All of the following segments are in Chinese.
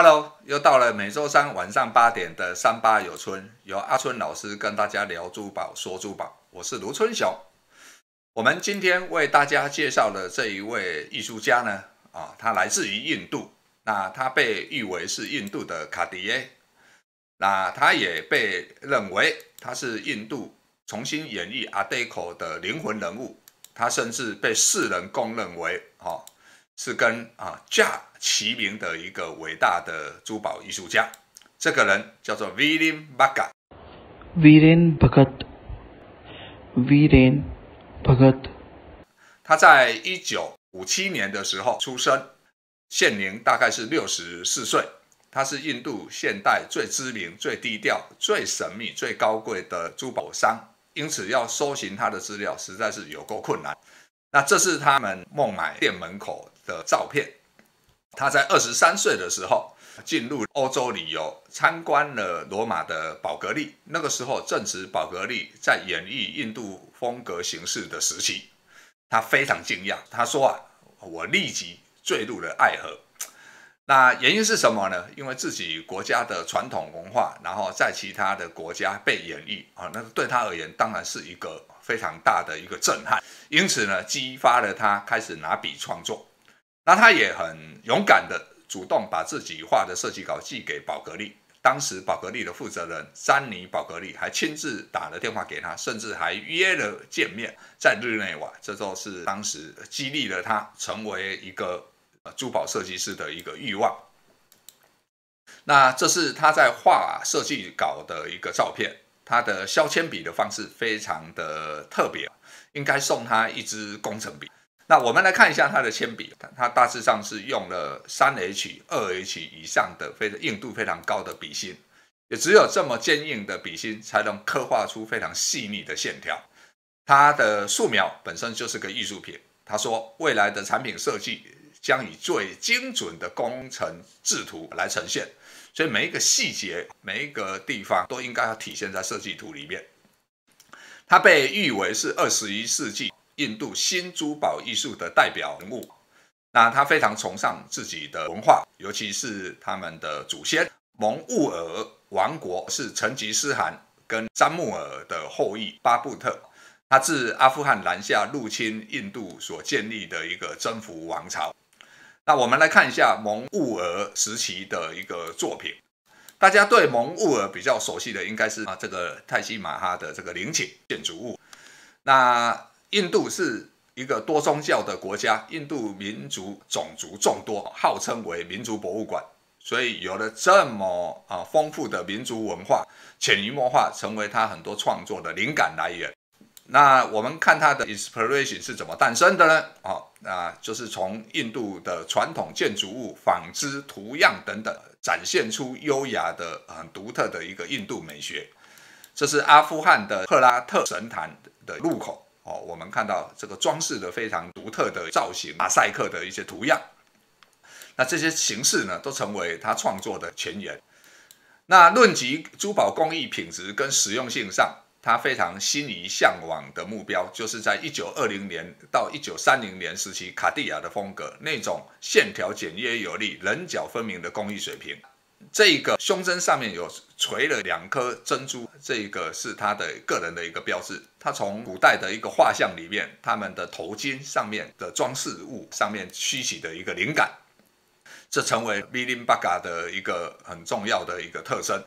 Hello，又到了每周三晚上八点的三八有春，由阿春老师跟大家聊珠宝、说珠宝。我是卢春雄。我们今天为大家介绍的这一位艺术家呢，啊，他来自于印度。那他被誉为是印度的卡迪耶。那他也被认为他是印度重新演绎阿迪口的灵魂人物。他甚至被世人公认为，哈。是跟啊驾齐名的一个伟大的珠宝艺术家，这个人叫做 v i i a n Bhagat。Viren Bhagat。Viren Bhagat。他在一九五七年的时候出生，现年大概是六十四岁。他是印度现代最知名、最低调、最神秘、最高贵的珠宝商，因此要搜寻他的资料实在是有够困难。那这是他们孟买店门口。的照片，他在二十三岁的时候进入欧洲旅游，参观了罗马的宝格丽。那个时候正值宝格丽在演绎印度风格形式的时期，他非常惊讶，他说啊，我立即坠入了爱河。那原因是什么呢？因为自己国家的传统文化，然后在其他的国家被演绎啊，那对他而言当然是一个非常大的一个震撼，因此呢，激发了他开始拿笔创作。那他也很勇敢的主动把自己画的设计稿寄给宝格丽，当时宝格丽的负责人詹尼·宝格丽还亲自打了电话给他，甚至还约了见面，在日内瓦，这都是当时激励了他成为一个珠宝设计师的一个欲望。那这是他在画设计稿的一个照片，他的削铅笔的方式非常的特别，应该送他一支工程笔。那我们来看一下它的铅笔，它大致上是用了三 H、二 H 以上的非常硬度非常高的笔芯，也只有这么坚硬的笔芯才能刻画出非常细腻的线条。它的素描本身就是个艺术品。他说，未来的产品设计将以最精准的工程制图来呈现，所以每一个细节、每一个地方都应该要体现在设计图里面。他被誉为是二十一世纪。印度新珠宝艺术的代表人物，那他非常崇尚自己的文化，尤其是他们的祖先。蒙兀尔王国是成吉思汗跟詹木尔的后裔巴布特，他自阿富汗南下入侵印度所建立的一个征服王朝。那我们来看一下蒙兀尔时期的一个作品。大家对蒙兀尔比较熟悉的应该是啊这个泰西玛哈的这个陵寝建筑物，那。印度是一个多宗教的国家，印度民族种族众多，号称为民族博物馆，所以有了这么啊丰富的民族文化，潜移默化成为他很多创作的灵感来源。那我们看他的 inspiration 是怎么诞生的呢？哦，那就是从印度的传统建筑物、纺织图样等等，展现出优雅的、很独特的一个印度美学。这是阿富汗的赫拉特神坛的入口。哦，我们看到这个装饰的非常独特的造型，马赛克的一些图样，那这些形式呢，都成为他创作的前沿。那论及珠宝工艺品质跟实用性上，他非常心仪向往的目标，就是在一九二零年到一九三零年时期卡地亚的风格那种线条简约有力、棱角分明的工艺水平。这个胸针上面有垂了两颗珍珠，这个是他的个人的一个标志。他从古代的一个画像里面，他们的头巾上面的装饰物上面吸取的一个灵感，这成为 b i l i m b a g a 的一个很重要的一个特征。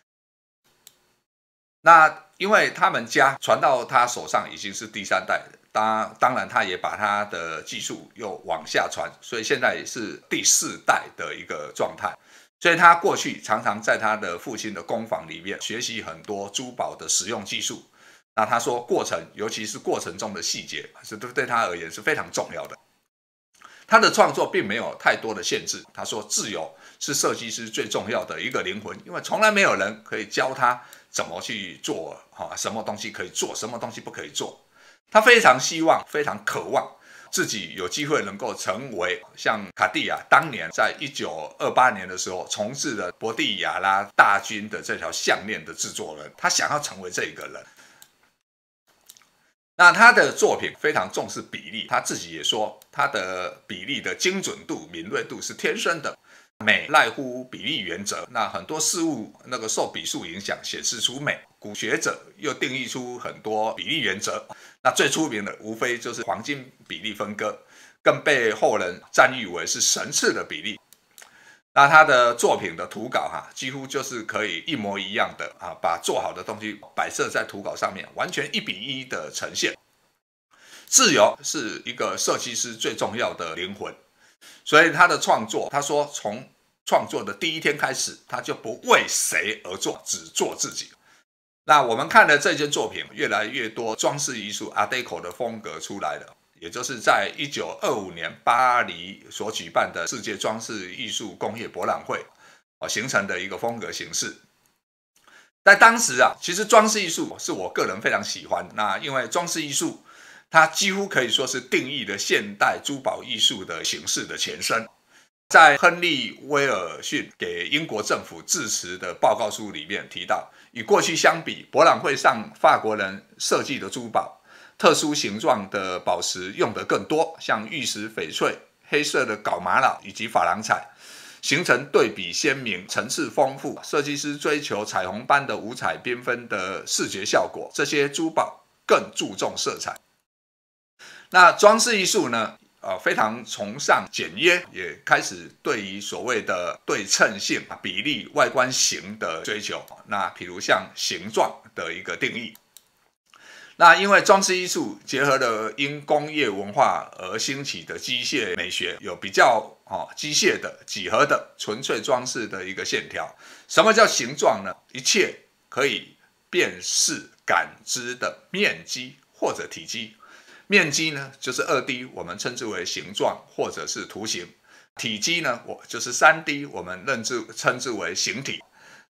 那因为他们家传到他手上已经是第三代，他当然他也把他的技术又往下传，所以现在也是第四代的一个状态。所以他过去常常在他的父亲的工坊里面学习很多珠宝的使用技术。那他说，过程尤其是过程中的细节，是对对他而言是非常重要的。他的创作并没有太多的限制。他说，自由是设计师最重要的一个灵魂，因为从来没有人可以教他怎么去做，哈，什么东西可以做，什么东西不可以做。他非常希望，非常渴望。自己有机会能够成为像卡地亚当年在一九二八年的时候从事的博蒂亚拉大军的这条项链的制作人，他想要成为这个人。那他的作品非常重视比例，他自己也说他的比例的精准度、敏锐度是天生的。美赖乎比例原则，那很多事物那个受比数影响显示出美。古学者又定义出很多比例原则，那最出名的无非就是黄金比例分割，更被后人赞誉为是神赐的比例。那他的作品的图稿哈，几乎就是可以一模一样的啊，把做好的东西摆设在图稿上面，完全一比一的呈现。自由是一个设计师最重要的灵魂。所以他的创作，他说从创作的第一天开始，他就不为谁而做，只做自己。那我们看的这件作品，越来越多装饰艺术 （Art Deco） 的风格出来了，也就是在一九二五年巴黎所举办的世界装饰艺术工业博览会啊形成的一个风格形式。在当时啊，其实装饰艺术是我个人非常喜欢，那因为装饰艺术。它几乎可以说是定义了现代珠宝艺术的形式的前身。在亨利·威尔逊给英国政府致辞的报告书里面提到，与过去相比，博览会上法国人设计的珠宝，特殊形状的宝石用得更多，像玉石、翡翠、黑色的缟玛瑙以及珐琅彩，形成对比鲜明、层次丰富。设计师追求彩虹般的五彩缤纷的视觉效果，这些珠宝更注重色彩。那装饰艺术呢？呃，非常崇尚简约，也开始对于所谓的对称性、比例、外观形的追求。那比如像形状的一个定义。那因为装饰艺术结合了因工业文化而兴起的机械美学，有比较哦机械的、几何的、纯粹装饰的一个线条。什么叫形状呢？一切可以辨识、感知的面积或者体积。面积呢，就是二 D，我们称之为形状或者是图形；体积呢，我就是三 D，我们认知称之为形体。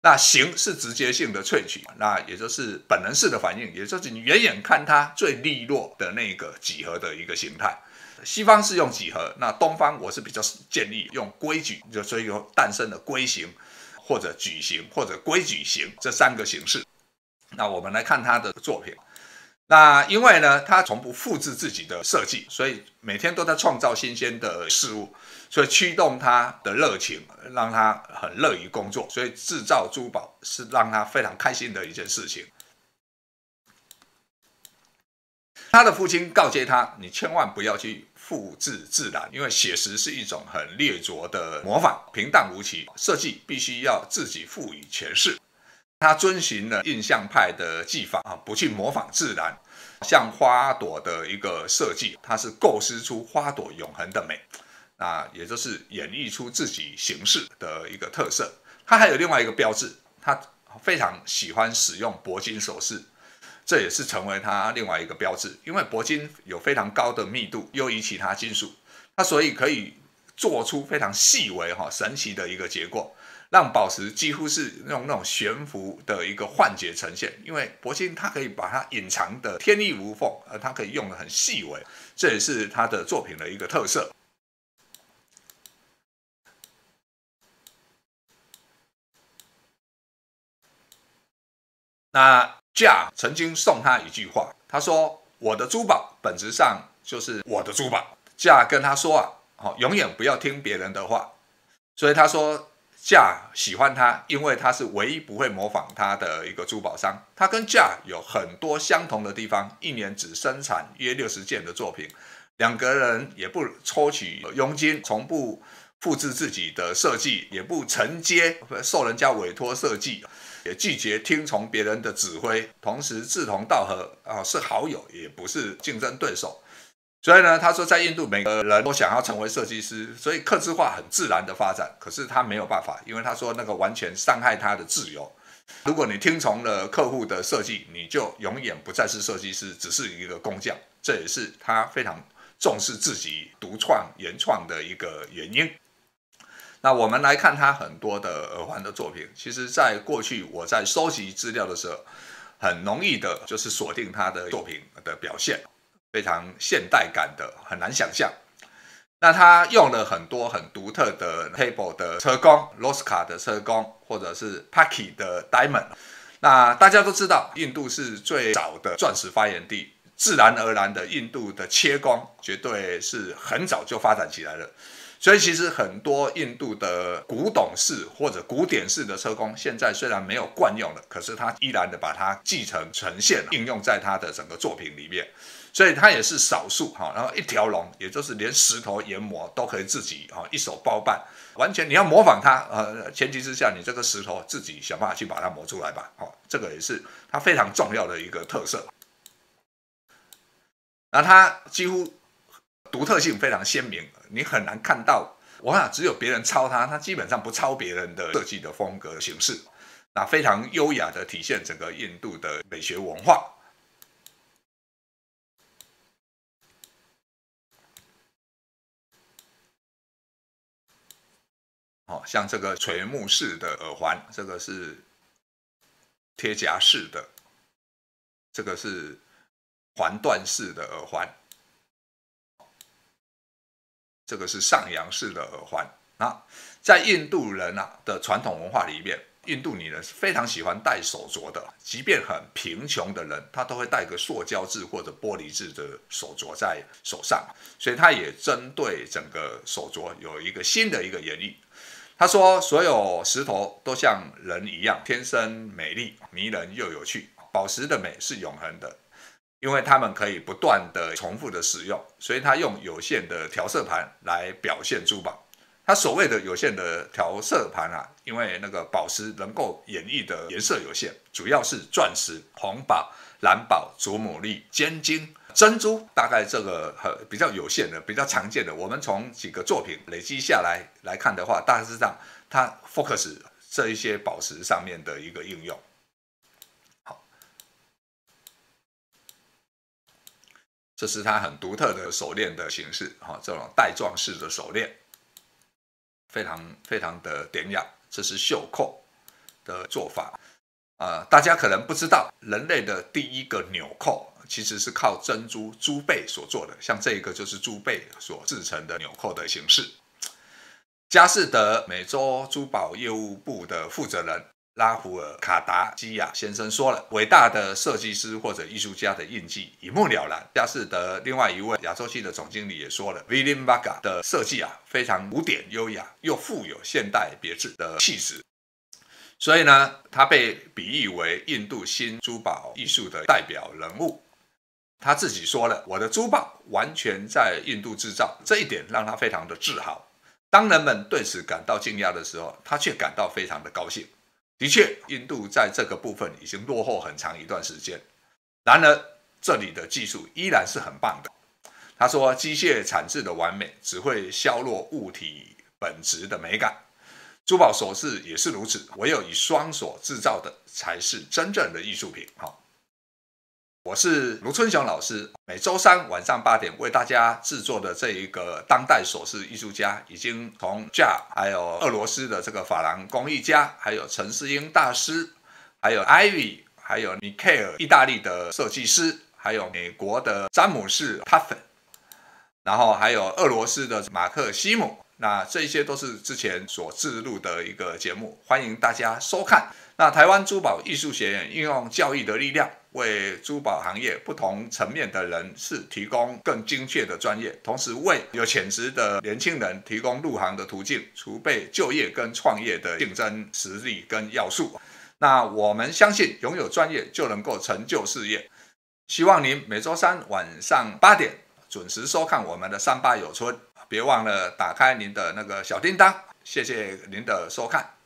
那形是直接性的萃取，那也就是本能式的反应，也就是你远远看它最利落的那个几何的一个形态。西方是用几何，那东方我是比较建议用规矩，就所以用诞生的规形，或者矩形，或者规矩形这三个形式。那我们来看他的作品。那因为呢，他从不复制自己的设计，所以每天都在创造新鲜的事物，所以驱动他的热情，让他很乐于工作。所以制造珠宝是让他非常开心的一件事情。他的父亲告诫他：“你千万不要去复制自然，因为写实是一种很劣浊的模仿，平淡无奇。设计必须要自己赋予诠释。”他遵循了印象派的技法啊，不去模仿自然，像花朵的一个设计，他是构思出花朵永恒的美，啊，也就是演绎出自己形式的一个特色。他还有另外一个标志，他非常喜欢使用铂金首饰，这也是成为他另外一个标志，因为铂金有非常高的密度，优于其他金属，它所以可以做出非常细微哈神奇的一个结果。让宝石几乎是用那种悬浮的一个幻觉呈现，因为铂金它可以把它隐藏的天衣无缝，而它可以用的很细微，这也是他的作品的一个特色。那价曾经送他一句话，他说：“我的珠宝本质上就是我的珠宝。”价跟他说啊：“好，永远不要听别人的话。”所以他说。价喜欢他，因为他是唯一不会模仿他的一个珠宝商。他跟价有很多相同的地方，一年只生产约六十件的作品。两个人也不抽取佣金，从不复制自己的设计，也不承接受人家委托设计，也拒绝听从别人的指挥。同时志同道合啊，是好友，也不是竞争对手。所以呢，他说在印度，每个人都想要成为设计师，所以刻字化很自然的发展。可是他没有办法，因为他说那个完全伤害他的自由。如果你听从了客户的设计，你就永远不再是设计师，只是一个工匠。这也是他非常重视自己独创、原创的一个原因。那我们来看他很多的耳环的作品。其实，在过去我在收集资料的时候，很容易的就是锁定他的作品的表现。非常现代感的，很难想象。那他用了很多很独特的 table 的车工，Rosca 的车工，或者是 Pucky 的 diamond。那大家都知道，印度是最早的钻石发源地，自然而然的，印度的切工绝对是很早就发展起来了。所以其实很多印度的古董式或者古典式的车工，现在虽然没有惯用了，可是他依然的把它继承、呈现、应用在他的整个作品里面。所以他也是少数哈。然后一条龙，也就是连石头研磨都可以自己哈一手包办，完全你要模仿他呃，前提之下你这个石头自己想办法去把它磨出来吧。哦，这个也是它非常重要的一个特色。那它几乎。独特性非常鲜明，你很难看到。我想，只有别人抄它，它基本上不抄别人的设计的风格形式。那非常优雅的体现整个印度的美学文化。哦，像这个垂木式的耳环，这个是贴夹式的，这个是环断式的耳环。这个是上扬式的耳环啊，在印度人啊的传统文化里面，印度女人是非常喜欢戴手镯的，即便很贫穷的人，她都会戴个塑胶质或者玻璃质的手镯在手上，所以她也针对整个手镯有一个新的一个演绎。他说，所有石头都像人一样，天生美丽、迷人又有趣，宝石的美是永恒的。因为他们可以不断的重复的使用，所以他用有限的调色盘来表现珠宝。他所谓的有限的调色盘啊，因为那个宝石能够演绎的颜色有限，主要是钻石、红宝、蓝宝、祖母绿、尖晶、珍珠，大概这个和比较有限的、比较常见的。我们从几个作品累积下来来看的话，大致上它 focus 这一些宝石上面的一个应用。这是它很独特的手链的形式，哈，这种带状式的手链，非常非常的典雅。这是袖扣的做法，啊，大家可能不知道，人类的第一个纽扣其实是靠珍珠珠贝所做的，像这个就是珠贝所制成的纽扣的形式。佳士得美洲珠宝业务部的负责人。拉夫尔卡达基亚先生说了：“伟大的设计师或者艺术家的印记一目了然。”佳士得另外一位亚洲区的总经理也说了：“威 a 巴 a 的设计啊，非常古典优雅，又富有现代别致的气质。”所以呢，他被比喻为印度新珠宝艺术的代表人物。他自己说了：“我的珠宝完全在印度制造，这一点让他非常的自豪。”当人们对此感到惊讶的时候，他却感到非常的高兴。的确，印度在这个部分已经落后很长一段时间。然而，这里的技术依然是很棒的。他说：“机械产制的完美只会削弱物体本质的美感，珠宝首饰也是如此。唯有以双手制造的，才是真正的艺术品。”哈。我是卢春雄老师，每周三晚上八点为大家制作的这一个当代首饰艺术家已经从 J 还有俄罗斯的这个珐琅工艺家，还有陈世英大师，还有 Ivy，还有 n i k l 意大利的设计师，还有美国的詹姆士 t u f f n 然后还有俄罗斯的马克西姆。那这些都是之前所制录的一个节目，欢迎大家收看。那台湾珠宝艺术学院运用教育的力量，为珠宝行业不同层面的人士提供更精确的专业，同时为有潜质的年轻人提供入行的途径，储备就业跟创业的竞争实力跟要素。那我们相信拥有专业就能够成就事业。希望您每周三晚上八点准时收看我们的三八有春，别忘了打开您的那个小叮当。谢谢您的收看。